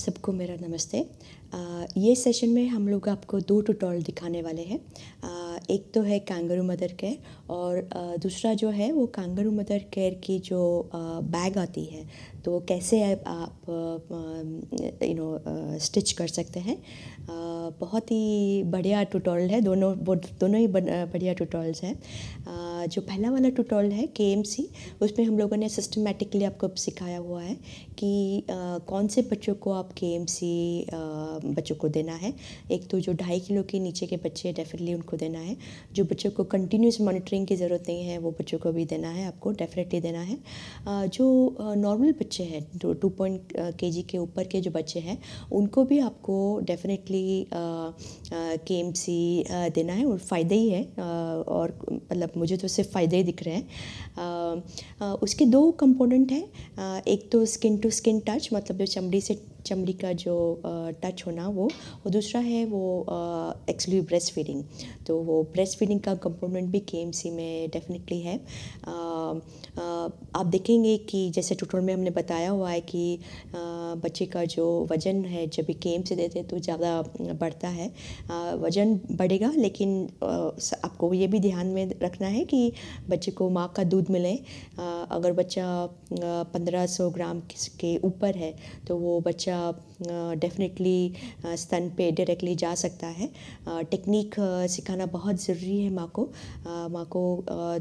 सबको मेरा नमस्ते आ, ये सेशन में हम लोग आपको दो ट्यूटोरियल दिखाने वाले हैं एक तो है कांगरू मदर केयर और आ, दूसरा जो है वो कांगरू मदर केयर की जो आ, बैग आती है तो कैसे आप, आप यू नो स्टिच कर सकते हैं बहुत ही बढ़िया ट्यूटोरियल है दोनों दोनों ही बढ़िया ट्यूटोरियल्स हैं जो पहला वाला ट्यूटोरियल है के उसमें हम लोगों ने सिस्टमेटिकली आपको सिखाया हुआ है कि आ, कौन से बच्चों को आप के बच्चों को देना है एक तो जो ढाई किलो के नीचे के बच्चे हैं डेफिनेटली उनको देना है जो बच्चों को कंटिन्यूस मॉनिटरिंग की ज़रूरत नहीं है वो बच्चों को भी देना है आपको डेफिनेटली देना है आ, जो नॉर्मल बच्चे हैं जो टू पॉइंट के जी के ऊपर के जो बच्चे हैं उनको भी आपको डेफिनेटली के देना है और फ़ायदा ही है और मतलब मुझे तो उससे फ़ायदे दिख रहे हैं उसके दो कंपोनेंट हैं एक तो स्किन टू स्किन टच मतलब जो चमड़ी से चमड़ी का जो टच होना वो और दूसरा है वो एक्चुअली ब्रेस्ट फीडिंग तो वो ब्रेस्ट फीडिंग का कंपोनेंट भी के में डेफिनेटली है आ, आ, आप देखेंगे कि जैसे ट्यूटोरियल में हमने बताया हुआ है कि आ, बच्चे का जो वज़न है जब भी के से देते हैं तो ज़्यादा बढ़ता है वज़न बढ़ेगा लेकिन आपको ये भी ध्यान में रखना है कि बच्चे को माँ का दूध मिले अगर बच्चा पंद्रह सौ ग्राम के ऊपर है तो वो बच्चा डेफिनेटली स्तन पे डायरेक्टली जा सकता है टेक्निक सिखाना बहुत ज़रूरी है माँ को माँ को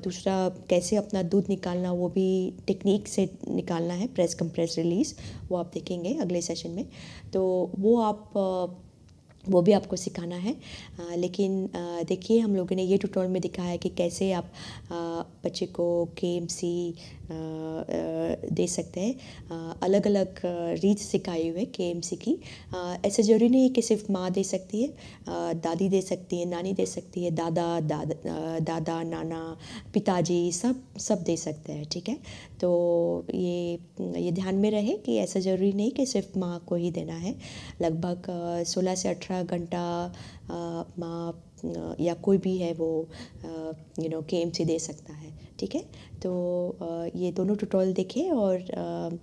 दूसरा कैसे अपना दूध निकालना वो भी टेक्निक से निकालना है प्रेस कंप्रेस रिलीज़ वो आप देखेंगे अगले सेशन में तो वो आप वो भी आपको सिखाना है आ, लेकिन देखिए हम लोगों ने ये ट्यूटोरियल में दिखाया है कि कैसे आप आ, बच्चे को के दे सकते हैं अलग अलग रीच सिखाई हुए के एम सी की ऐसे ज़रूरी नहीं है कि सिर्फ माँ दे सकती है दादी दे सकती है नानी दे सकती है दादा दादा दादा नाना पिताजी सब सब दे सकते हैं ठीक है तो ये ये ध्यान में रहे कि ऐसा ज़रूरी नहीं कि सिर्फ माँ को ही देना है लगभग सोलह से अठारह घंटा माँ या कोई भी है वो यू नो के से दे सकता है ठीक है तो ये दोनों ट्यूटोरियल देखें और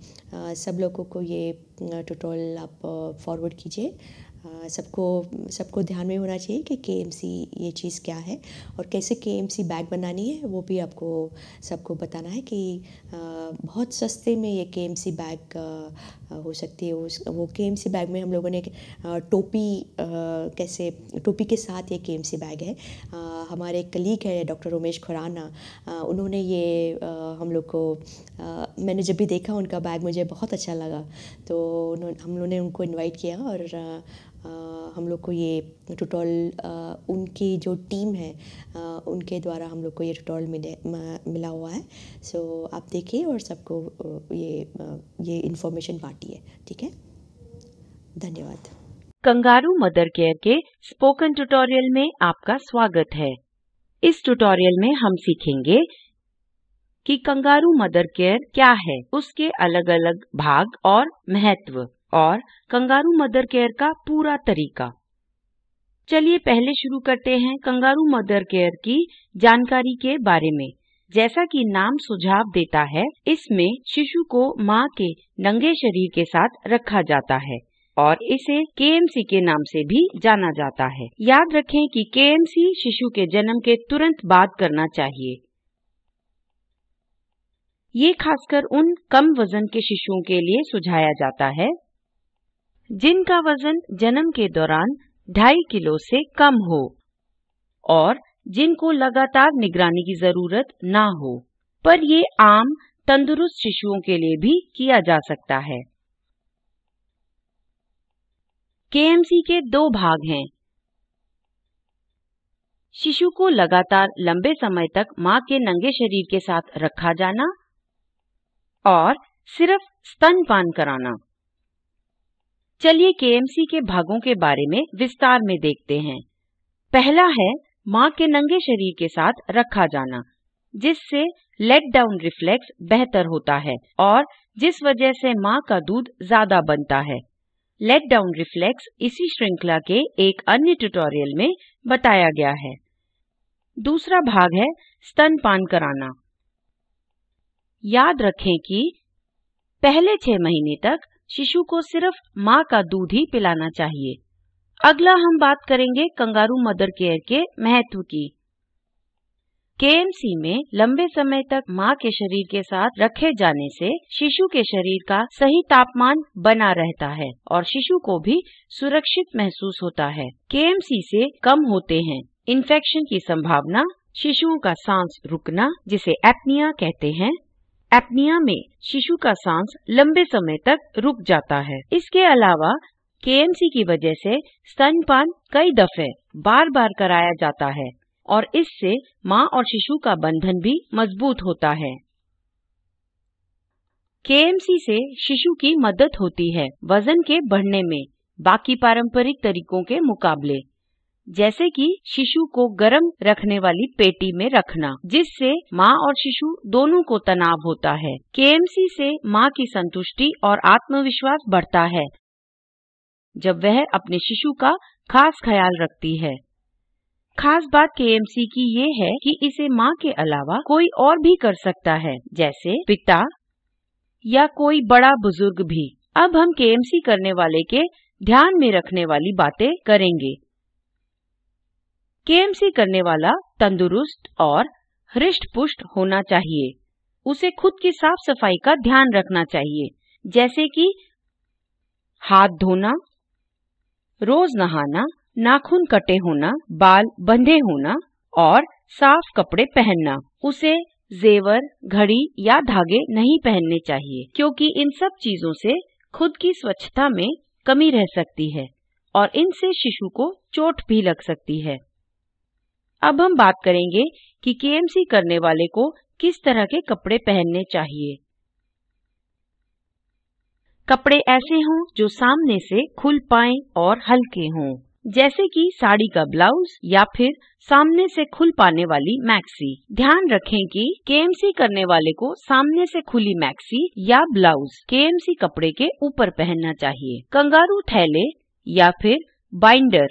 सब लोगों को ये ट्यूटोरियल आप फॉरवर्ड कीजिए हाँ, सबको सबको ध्यान में होना चाहिए कि के ये चीज़ क्या है और कैसे के बैग बनानी है वो भी आपको सबको बताना है कि बहुत सस्ते में ये के बैग हो सकती है उस वो के बैग में हम लोगों ने टोपी कैसे टोपी के साथ ये के बैग है हमारे कलीग है डॉक्टर उमेश खुराना उन्होंने ये हम लोग को मैंने जब भी देखा उनका बैग मुझे बहुत अच्छा लगा तो उन्होंने हम लोगों ने उनको इन्वाइट किया और हम लोग को ये ट्यूटोरियल उनकी जो टीम है उनके द्वारा हम लोग को ये ट्यूटोरियल मिले मिला हुआ है सो so, आप देखिए और सबको ये ये इन्फॉर्मेशन बांटिए ठीक है धन्यवाद कंगारू मदर केयर के स्पोकन ट्यूटोरियल में आपका स्वागत है इस ट्यूटोरियल में हम सीखेंगे कि कंगारू मदर केयर क्या है उसके अलग अलग भाग और महत्व और कंगारू मदर केयर का पूरा तरीका चलिए पहले शुरू करते हैं कंगारू मदर केयर की जानकारी के बारे में जैसा कि नाम सुझाव देता है इसमें शिशु को माँ के नंगे शरीर के साथ रखा जाता है और इसे केएमसी के नाम से भी जाना जाता है याद रखें कि केएमसी शिशु के जन्म के तुरंत बाद करना चाहिए ये खासकर उन कम वजन के शिशुओं के लिए सुझाया जाता है जिनका वजन जन्म के दौरान ढाई किलो से कम हो और जिनको लगातार निगरानी की जरूरत ना हो पर ये आम तंदुरुस्त शिशुओं के लिए भी किया जा सकता है केएमसी के दो भाग हैं शिशु को लगातार लंबे समय तक मां के नंगे शरीर के साथ रखा जाना और सिर्फ स्तनपान कराना चलिए केएमसी के भागों के बारे में विस्तार में देखते हैं पहला है माँ के नंगे शरीर के साथ रखा जाना जिससे लेट डाउन रिफ्लेक्स बेहतर होता है और जिस वजह से माँ का दूध ज्यादा बनता है लेट डाउन रिफ्लेक्स इसी श्रृंखला के एक अन्य ट्यूटोरियल में बताया गया है दूसरा भाग है स्तनपान कराना याद रखें कि पहले छह महीने तक शिशु को सिर्फ माँ का दूध ही पिलाना चाहिए अगला हम बात करेंगे कंगारू मदर केयर के महत्व की केएमसी में लंबे समय तक माँ के शरीर के साथ रखे जाने से शिशु के शरीर का सही तापमान बना रहता है और शिशु को भी सुरक्षित महसूस होता है केएमसी से कम होते हैं इन्फेक्शन की संभावना शिशुओं का सांस रुकना जिसे एपनिया कहते हैं एपनिया में शिशु का सांस लंबे समय तक रुक जाता है इसके अलावा केएमसी की वजह से स्तनपान कई दफे बार बार कराया जाता है और इससे माँ और शिशु का बंधन भी मजबूत होता है केएमसी से शिशु की मदद होती है वजन के बढ़ने में बाकी पारंपरिक तरीकों के मुकाबले जैसे कि शिशु को गर्म रखने वाली पेटी में रखना जिससे माँ और शिशु दोनों को तनाव होता है सी से माँ की संतुष्टि और आत्मविश्वास बढ़ता है जब वह अपने शिशु का खास ख्याल रखती है खास बात सी की ये है कि इसे माँ के अलावा कोई और भी कर सकता है जैसे पिता या कोई बड़ा बुजुर्ग भी अब हम सी करने वाले के ध्यान में रखने वाली बातें करेंगे केएमसी करने वाला तंदुरुस्त और हृष्ट पुष्ट होना चाहिए उसे खुद की साफ सफाई का ध्यान रखना चाहिए जैसे कि हाथ धोना रोज नहाना नाखून कटे होना बाल बंधे होना और साफ कपड़े पहनना उसे जेवर घड़ी या धागे नहीं पहनने चाहिए क्योंकि इन सब चीजों से खुद की स्वच्छता में कमी रह सकती है और इनसे शिशु को चोट भी लग सकती है अब हम बात करेंगे कि केएमसी करने वाले को किस तरह के कपड़े पहनने चाहिए कपड़े ऐसे हों जो सामने से खुल पाए और हल्के हों जैसे कि साड़ी का ब्लाउज या फिर सामने से खुल पाने वाली मैक्सी ध्यान रखें कि केएमसी करने वाले को सामने से खुली मैक्सी या ब्लाउज केएमसी कपड़े के ऊपर पहनना चाहिए कंगारू थैले या फिर बाइंडर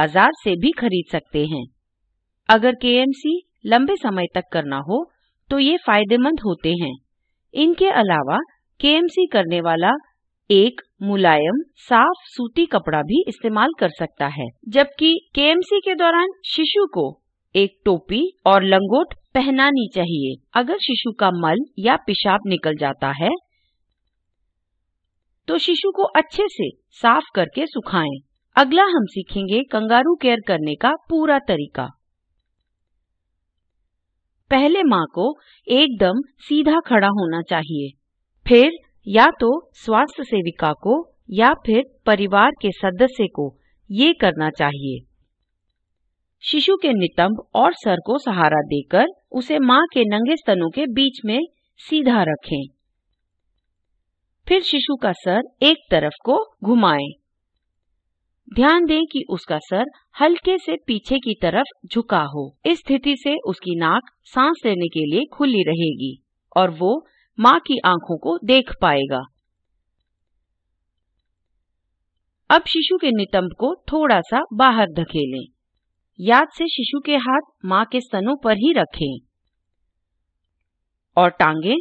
बाजार से भी खरीद सकते हैं अगर के लंबे समय तक करना हो तो ये फायदेमंद होते हैं इनके अलावा के करने वाला एक मुलायम साफ सूती कपड़ा भी इस्तेमाल कर सकता है जबकि के के दौरान शिशु को एक टोपी और लंगोट पहनानी चाहिए अगर शिशु का मल या पेशाब निकल जाता है तो शिशु को अच्छे से साफ करके सुखाएं। अगला हम सीखेंगे कंगारू केयर करने का पूरा तरीका पहले माँ को एकदम सीधा खड़ा होना चाहिए फिर या तो स्वास्थ्य सेविका को या फिर परिवार के सदस्य को ये करना चाहिए शिशु के नितंब और सर को सहारा देकर उसे माँ के नंगे स्तनों के बीच में सीधा रखें फिर शिशु का सर एक तरफ को घुमाएं ध्यान दें कि उसका सर हल्के से पीछे की तरफ झुका हो इस स्थिति से उसकी नाक सांस लेने के लिए खुली रहेगी और वो माँ की आंखों को देख पाएगा अब शिशु के नितंब को थोड़ा सा बाहर धकेलें याद से शिशु के हाथ माँ के स्तनों पर ही रखें और टांगे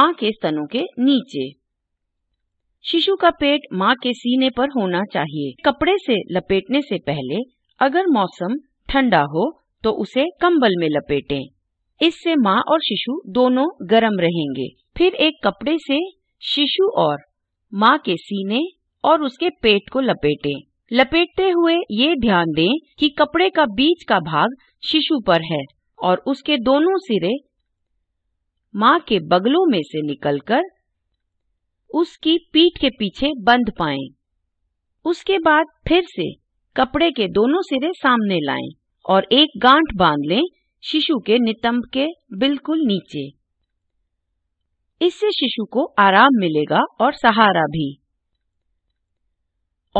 माँ के स्तनों के नीचे शिशु का पेट माँ के सीने पर होना चाहिए कपड़े से लपेटने से पहले अगर मौसम ठंडा हो तो उसे कंबल में लपेटें। इससे माँ और शिशु दोनों गर्म रहेंगे फिर एक कपड़े से शिशु और माँ के सीने और उसके पेट को लपेटें। लपेटते हुए ये ध्यान दें कि कपड़े का बीच का भाग शिशु पर है और उसके दोनों सिरे माँ के बगलों में से निकलकर उसकी पीठ के पीछे बंध पाएं। उसके बाद फिर से कपड़े के दोनों सिरे सामने लाएं और एक गांठ बांध लें शिशु के नितंब के बिल्कुल नीचे इससे शिशु को आराम मिलेगा और सहारा भी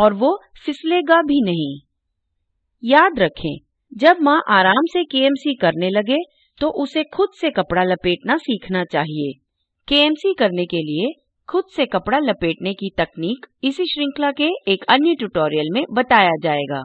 और वो फिसलेगा भी नहीं याद रखें जब माँ आराम से केएमसी करने लगे तो उसे खुद से कपड़ा लपेटना सीखना चाहिए केएमसी करने के लिए खुद से कपड़ा लपेटने की तकनीक इसी श्रृंखला के एक अन्य ट्यूटोरियल में बताया जाएगा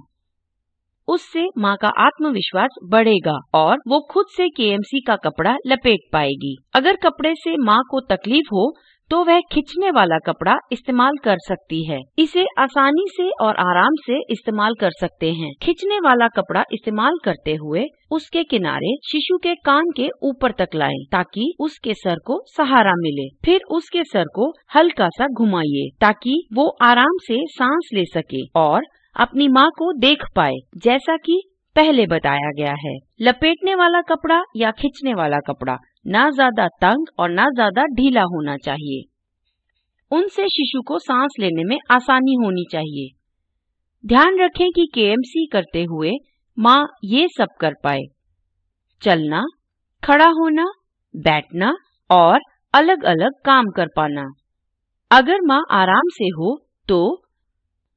उससे माँ का आत्मविश्वास बढ़ेगा और वो खुद से केएमसी का कपड़ा लपेट पाएगी अगर कपड़े से माँ को तकलीफ हो तो वह खींचने वाला कपड़ा इस्तेमाल कर सकती है इसे आसानी से और आराम से इस्तेमाल कर सकते हैं खींचने वाला कपड़ा इस्तेमाल करते हुए उसके किनारे शिशु के कान के ऊपर तक लाएं ताकि उसके सर को सहारा मिले फिर उसके सर को हल्का सा घुमाइए ताकि वो आराम से सांस ले सके और अपनी माँ को देख पाए जैसा की पहले बताया गया है लपेटने वाला कपड़ा या खींचने वाला कपड़ा ना ज्यादा तंग और ना ज्यादा ढीला होना चाहिए उनसे शिशु को सांस लेने में आसानी होनी चाहिए ध्यान रखें कि केएमसी करते हुए माँ ये सब कर पाए चलना खड़ा होना बैठना और अलग अलग काम कर पाना अगर माँ आराम से हो तो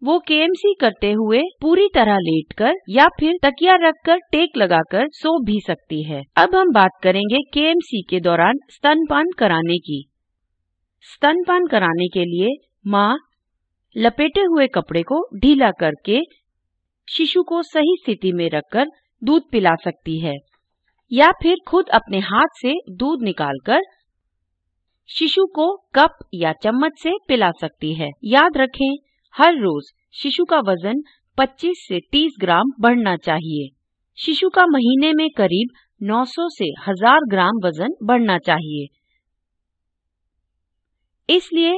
वो केएमसी करते हुए पूरी तरह लेटकर या फिर तकिया रखकर टेक लगाकर सो भी सकती है अब हम बात करेंगे केएमसी के दौरान स्तनपान कराने की स्तनपान कराने के लिए माँ लपेटे हुए कपड़े को ढीला करके शिशु को सही स्थिति में रखकर दूध पिला सकती है या फिर खुद अपने हाथ से दूध निकालकर शिशु को कप या चम्मच से पिला सकती है याद रखें हर रोज शिशु का वजन 25 से 30 ग्राम बढ़ना चाहिए शिशु का महीने में करीब 900 से 1000 ग्राम वजन बढ़ना चाहिए इसलिए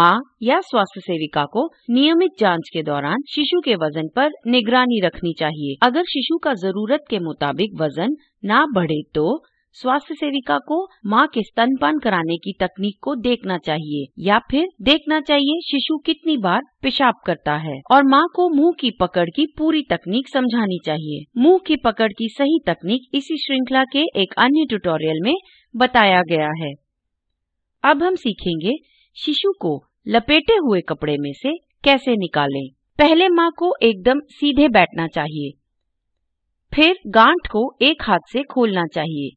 माँ या स्वास्थ्य सेविका को नियमित जांच के दौरान शिशु के वजन पर निगरानी रखनी चाहिए अगर शिशु का जरूरत के मुताबिक वजन ना बढ़े तो स्वास्थ्य सेविका को माँ के स्तनपान कराने की तकनीक को देखना चाहिए या फिर देखना चाहिए शिशु कितनी बार पेशाब करता है और माँ को मुंह की पकड़ की पूरी तकनीक समझानी चाहिए मुंह की पकड़ की सही तकनीक इसी श्रृंखला के एक अन्य ट्यूटोरियल में बताया गया है अब हम सीखेंगे शिशु को लपेटे हुए कपड़े में से कैसे निकाले पहले माँ को एकदम सीधे बैठना चाहिए फिर गांठ को एक हाथ से खोलना चाहिए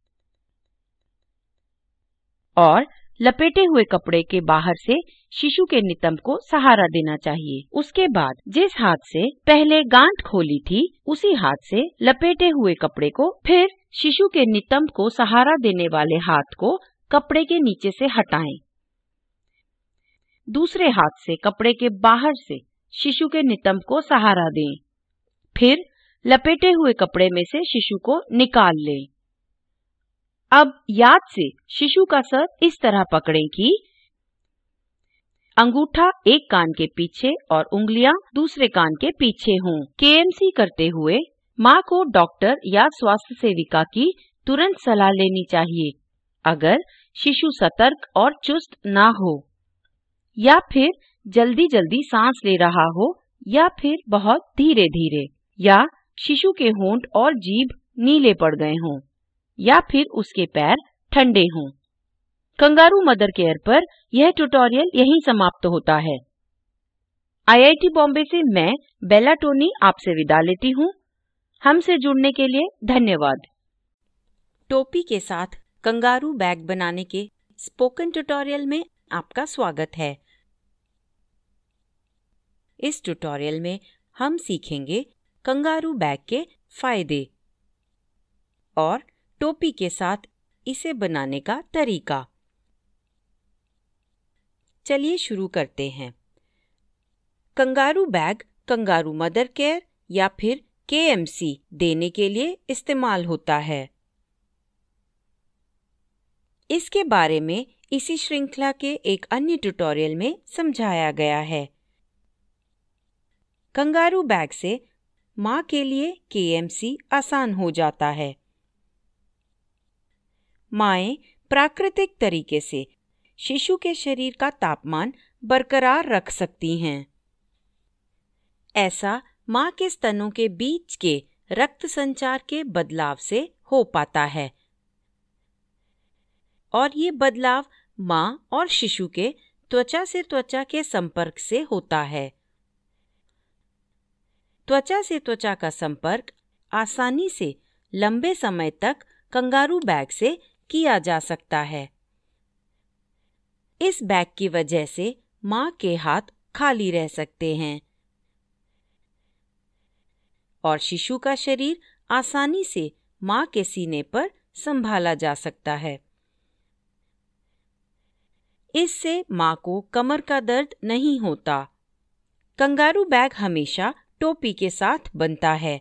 और लपेटे हुए कपड़े के बाहर से शिशु के नितंब को सहारा देना चाहिए उसके बाद जिस हाथ से पहले गांठ खोली थी उसी हाथ से लपेटे हुए कपड़े को फिर शिशु के नितंब को सहारा देने वाले हाथ को कपड़े के नीचे से हटाएं। दूसरे हाथ से कपड़े के बाहर से शिशु के नितंब को सहारा दें। फिर लपेटे हुए कपड़े में से शिशु को निकाल लें। अब याद से शिशु का सर इस तरह पकड़े कि अंगूठा एक कान के पीछे और उंगलियां दूसरे कान के पीछे हों। केएमसी करते हुए माँ को डॉक्टर या स्वास्थ्य सेविका की तुरंत सलाह लेनी चाहिए अगर शिशु सतर्क और चुस्त ना हो या फिर जल्दी-जल्दी सांस ले रहा हो या फिर बहुत धीरे-धीरे या शिशु के होंठ और जीभ नीले पड़ गए हों या फिर उसके पैर ठंडे हों कंगारू मदर केयर पर यह ट्यूटोरियल यहीं समाप्त होता है आईआईटी बॉम्बे से मैं बेला टोनी आपसे विदा लेती हूँ हमसे जुड़ने के लिए धन्यवाद टोपी के साथ कंगारू बैग बनाने के स्पोकन ट्यूटोरियल में आपका स्वागत है इस ट्यूटोरियल में हम सीखेंगे कंगारू बैग के फायदे और टोपी के साथ इसे बनाने का तरीका चलिए शुरू करते हैं kangaroo bag kangaroo mother care या फिर केएमसी देने के लिए इस्तेमाल होता है इसके बारे में इसी श्रृंखला के एक अन्य ट्यूटोरियल में समझाया गया है कंगारू बैग से माँ के लिए केएमसी आसान हो जाता है मांएं प्राकृतिक तरीके से शिशु के शरीर का तापमान बरकरार रख सकती हैं ऐसा माँ के स्तनों के बीच के रक्त संचार के बदलाव से हो पाता है और ये बदलाव माँ और शिशु के त्वचा से त्वचा के संपर्क से होता है त्वचा से त्वचा का संपर्क आसानी से लंबे समय तक कंगारू बैग से किया जा सकता है इस बैग की वजह से माँ के हाथ खाली रह सकते हैं और शिशु का शरीर आसानी से माँ के सीने पर संभाला जा सकता है इससे माँ को कमर का दर्द नहीं होता कंगारू बैग हमेशा टोपी के साथ बनता है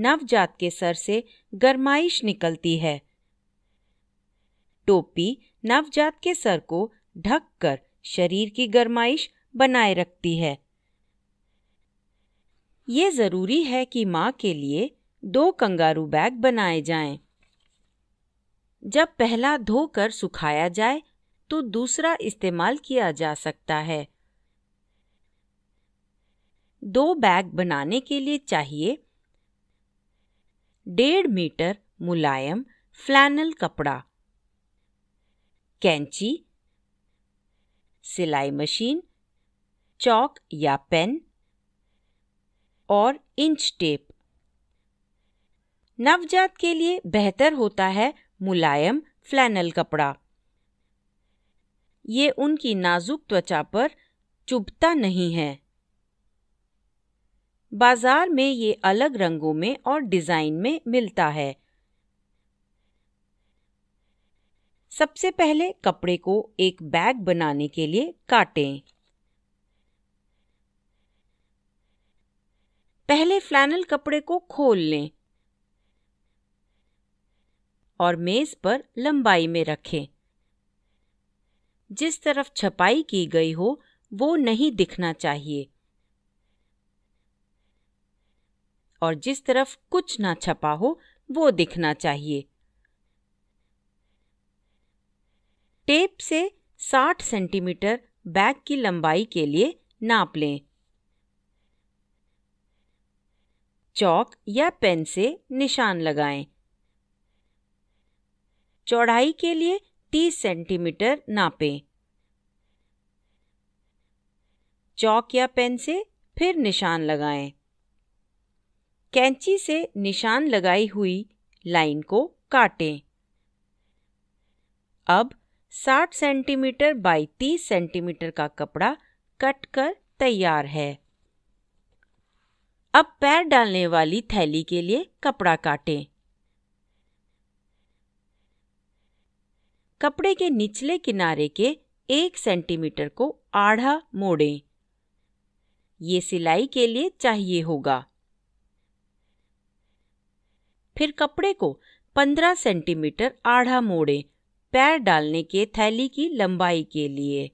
नवजात के सर से गरमाइश निकलती है टोपी नवजात के सर को ढककर शरीर की गरमाइश बनाए रखती है ये ज़रूरी है कि माँ के लिए दो कंगारू बैग बनाए जाएं। जब पहला धोकर सुखाया जाए तो दूसरा इस्तेमाल किया जा सकता है दो बैग बनाने के लिए चाहिए डेढ़ मीटर मुलायम फ्लैनल कपड़ा कैंची सिलाई मशीन चौक या पेन और इंच टेप नवजात के लिए बेहतर होता है मुलायम फ्लैनल कपड़ा ये उनकी नाजुक त्वचा पर चुभता नहीं है बाजार में ये अलग रंगों में और डिज़ाइन में मिलता है सबसे पहले कपड़े को एक बैग बनाने के लिए काटें पहले फ्लैनल कपड़े को खोल लें और मेज पर लंबाई में रखें जिस तरफ छपाई की गई हो वो नहीं दिखना चाहिए और जिस तरफ कुछ ना छपा हो वो दिखना चाहिए टेप से 60 सेंटीमीटर बैग की लंबाई के लिए नाप लें चौक या पेन से निशान लगाएं। चौड़ाई के लिए 30 सेंटीमीटर नापें चौक या पेन से फिर निशान लगाएं कैंची से निशान लगाई हुई लाइन को काटें अब 60 सेंटीमीटर बाई 30 सेंटीमीटर का कपड़ा कट कर तैयार है अब पैर डालने वाली थैली के लिए कपड़ा काटें कपड़े के निचले किनारे के एक सेंटीमीटर को आढ़ा मोड़ें ये सिलाई के लिए चाहिए होगा फिर कपड़े को 15 सेंटीमीटर आढ़ा मोड़ें पैर डालने के थैली की लंबाई के लिए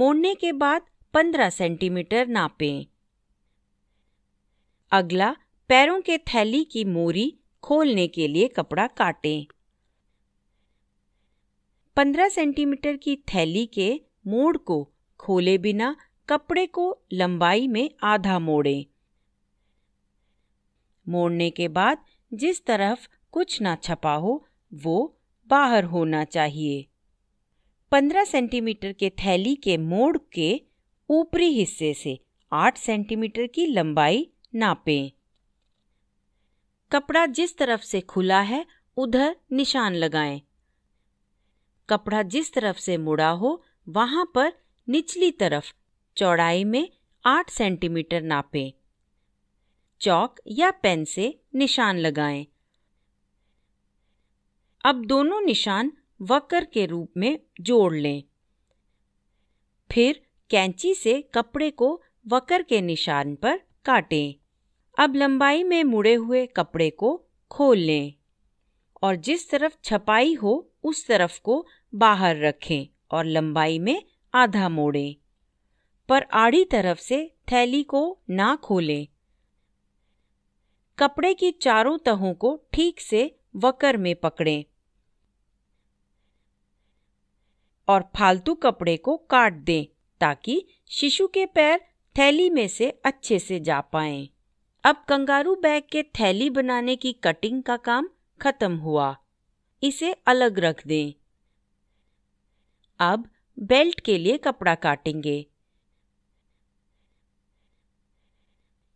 मोड़ने के बाद 15 सेंटीमीटर नापें अगला पैरों के थैली की मोरी खोलने के लिए कपड़ा काटें 15 सेंटीमीटर की थैली के मोड़ को खोले बिना कपड़े को लंबाई में आधा मोड़ें मोड़ने के बाद जिस तरफ कुछ ना छपा हो वो बाहर होना चाहिए 15 सेंटीमीटर के थैली के मोड़ के ऊपरी हिस्से से 8 सेंटीमीटर की लंबाई नापें कपड़ा जिस तरफ से खुला है उधर निशान लगाएं। कपड़ा जिस तरफ से मुड़ा हो वहां पर निचली तरफ चौड़ाई में 8 सेंटीमीटर नापें चौक या पेन से निशान लगाएं। अब दोनों निशान वक्र के रूप में जोड़ लें फिर कैंची से कपड़े को वक्र के निशान पर काटें अब लंबाई में मुड़े हुए कपड़े को खोल लें और जिस तरफ छपाई हो उस तरफ को बाहर रखें और लंबाई में आधा मोड़ें पर आड़ी तरफ से थैली को ना खोलें कपड़े की चारों तहों को ठीक से वकर में पकड़ें और फालतू कपड़े को काट दें ताकि शिशु के पैर थैली में से अच्छे से जा पाए अब कंगारू बैग के थैली बनाने की कटिंग का काम खत्म हुआ इसे अलग रख दें अब बेल्ट के लिए कपड़ा काटेंगे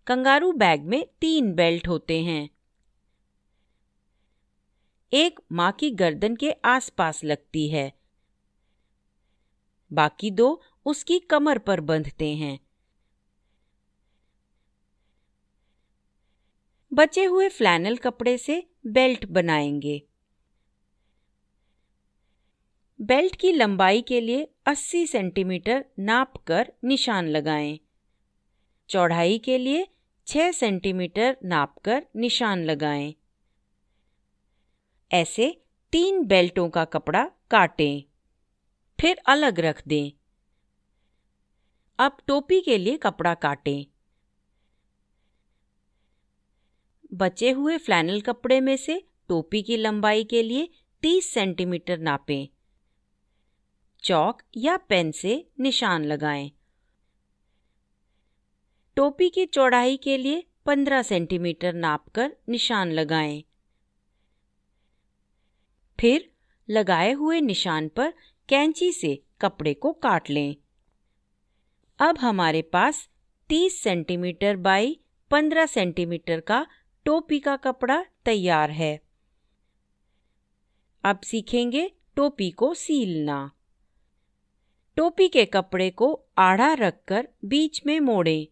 कंगारू बैग में तीन बेल्ट होते हैं एक माँ की गर्दन के आसपास लगती है बाकी दो उसकी कमर पर बंधते हैं बचे हुए फ्लैनल कपड़े से बेल्ट बनाएंगे बेल्ट की लंबाई के लिए 80 सेंटीमीटर नाप कर निशान लगाएं। चौड़ाई के लिए 6 सेंटीमीटर नापकर निशान लगाएं। ऐसे तीन बेल्टों का कपड़ा काटें फिर अलग रख दें अब टोपी के लिए कपड़ा काटें बचे हुए फ्लैनल कपड़े में से टोपी की लंबाई के लिए 30 सेंटीमीटर नापें चौक या पेन से निशान लगाएं टोपी की चौड़ाई के लिए 15 सेंटीमीटर नापकर निशान लगाएं। फिर लगाए हुए निशान पर कैंची से कपड़े को काट लें अब हमारे पास 30 सेंटीमीटर बाई 15 सेंटीमीटर का टोपी का कपड़ा तैयार है अब सीखेंगे टोपी को सीलना टोपी के कपड़े को आड़ा रखकर बीच में मोड़ें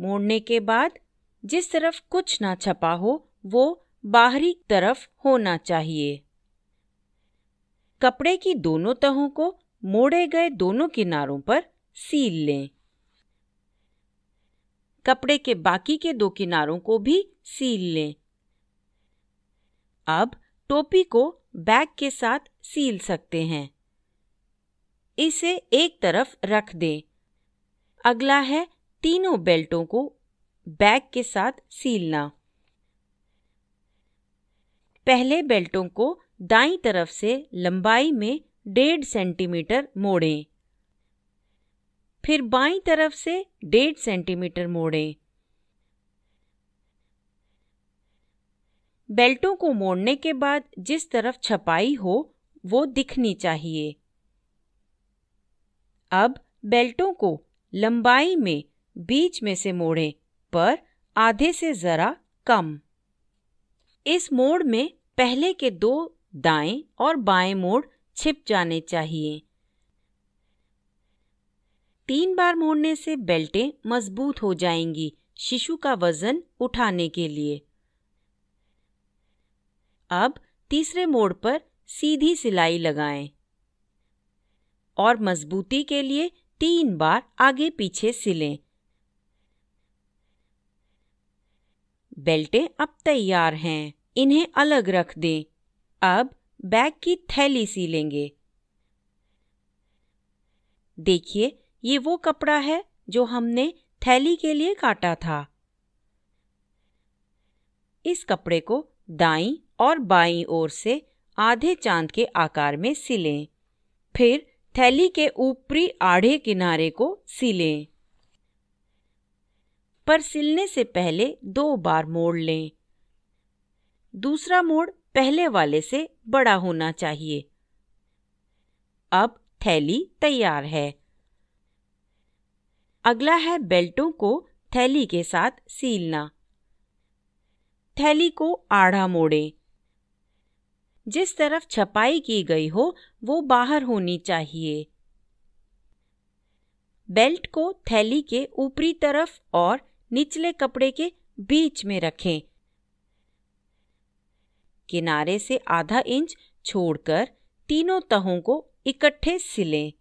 मोड़ने के बाद जिस तरफ कुछ ना छपा हो वो बाहरी तरफ होना चाहिए कपड़े की दोनों तहों को मोड़े गए दोनों किनारों पर सील लें कपड़े के बाकी के दो किनारों को भी सील लें अब टोपी को बैग के साथ सील सकते हैं इसे एक तरफ रख दें अगला है तीनों बेल्टों को बैग के साथ सीलना पहले बेल्टों को दाई तरफ से लंबाई में डेढ़ सेंटीमीटर मोड़ें फिर बाई तरफ से डेढ़ सेंटीमीटर मोड़ें बेल्टों को मोड़ने के बाद जिस तरफ छपाई हो वो दिखनी चाहिए अब बेल्टों को लंबाई में बीच में से मोड़ें पर आधे से ज़रा कम इस मोड़ में पहले के दो दाएं और बाएं मोड़ छिप जाने चाहिए तीन बार मोड़ने से बेल्टें मजबूत हो जाएंगी शिशु का वजन उठाने के लिए अब तीसरे मोड़ पर सीधी सिलाई लगाएं और मजबूती के लिए तीन बार आगे पीछे सिलें बेल्टें अब तैयार हैं इन्हें अलग रख दें अब बैग की थैली सी लेंगे देखिए ये वो कपड़ा है जो हमने थैली के लिए काटा था इस कपड़े को दाई और बाई ओर से आधे चांद के आकार में सिलें फिर थैली के ऊपरी आधे किनारे को सिलें पर सिलने से पहले दो बार मोड़ लें दूसरा मोड़ पहले वाले से बड़ा होना चाहिए अब थैली तैयार है अगला है बेल्टों को थैली के साथ सीलना थैली को आढ़ा मोड़ें जिस तरफ छपाई की गई हो वो बाहर होनी चाहिए बेल्ट को थैली के ऊपरी तरफ और निचले कपड़े के बीच में रखें किनारे से आधा इंच छोड़कर तीनों तहों को इकट्ठे सिलें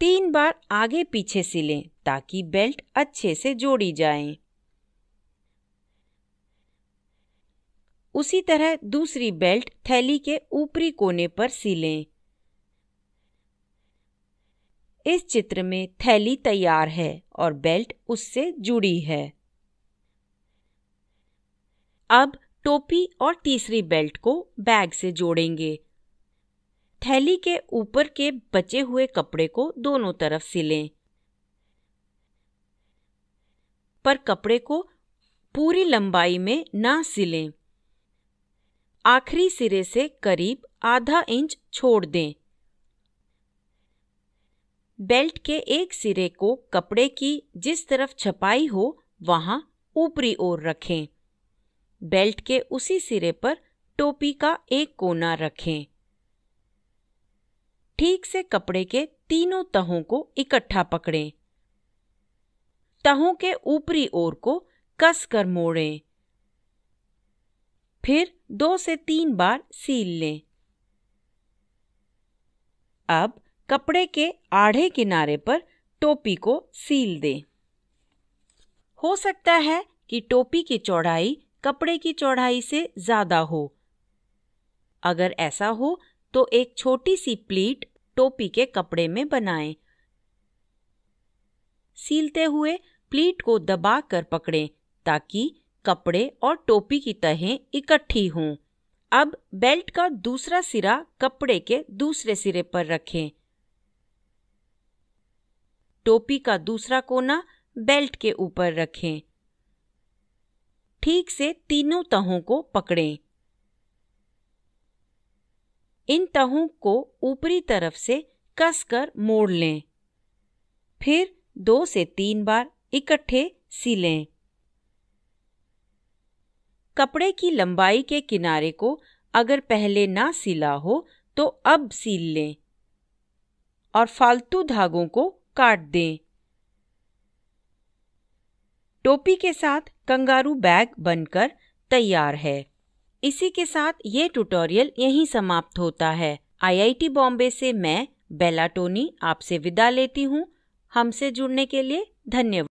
तीन बार आगे पीछे सिलें ताकि बेल्ट अच्छे से जोड़ी जाए उसी तरह दूसरी बेल्ट थैली के ऊपरी कोने पर सिलें इस चित्र में थैली तैयार है और बेल्ट उससे जुड़ी है अब टोपी और तीसरी बेल्ट को बैग से जोड़ेंगे थैली के ऊपर के बचे हुए कपड़े को दोनों तरफ सिलें पर कपड़े को पूरी लंबाई में ना सिलें आखिरी सिरे से करीब आधा इंच छोड़ दें बेल्ट के एक सिरे को कपड़े की जिस तरफ छपाई हो वहां ऊपरी ओर रखें बेल्ट के उसी सिरे पर टोपी का एक कोना रखें ठीक से कपड़े के तीनों तहों को इकट्ठा पकड़ें तहों के ऊपरी ओर को कसकर मोड़ें फिर दो से तीन बार सील लें अब कपड़े के आढ़े किनारे पर टोपी को सील दें हो सकता है कि टोपी की चौड़ाई कपड़े की चौड़ाई से ज़्यादा हो अगर ऐसा हो तो एक छोटी सी प्लीट टोपी के कपड़े में बनाएं। सीलते हुए प्लीट को दबा कर पकड़ें ताकि कपड़े और टोपी की तहें इकट्ठी हों अब बेल्ट का दूसरा सिरा कपड़े के दूसरे सिरे पर रखें टोपी का दूसरा कोना बेल्ट के ऊपर रखें ठीक से तीनों तहों को पकड़ें इन तहों को ऊपरी तरफ से कसकर मोड़ लें फिर दो से तीन बार इकट्ठे सिलें कपड़े की लंबाई के किनारे को अगर पहले ना सिला हो तो अब सिल लें और फालतू धागों को काट दें टोपी के साथ कंगारू बैग बनकर तैयार है इसी के साथ ये ट्यूटोरियल यहीं समाप्त होता है आईआईटी बॉम्बे से मैं बेला टोनी आपसे विदा लेती हूँ हमसे जुड़ने के लिए धन्यवाद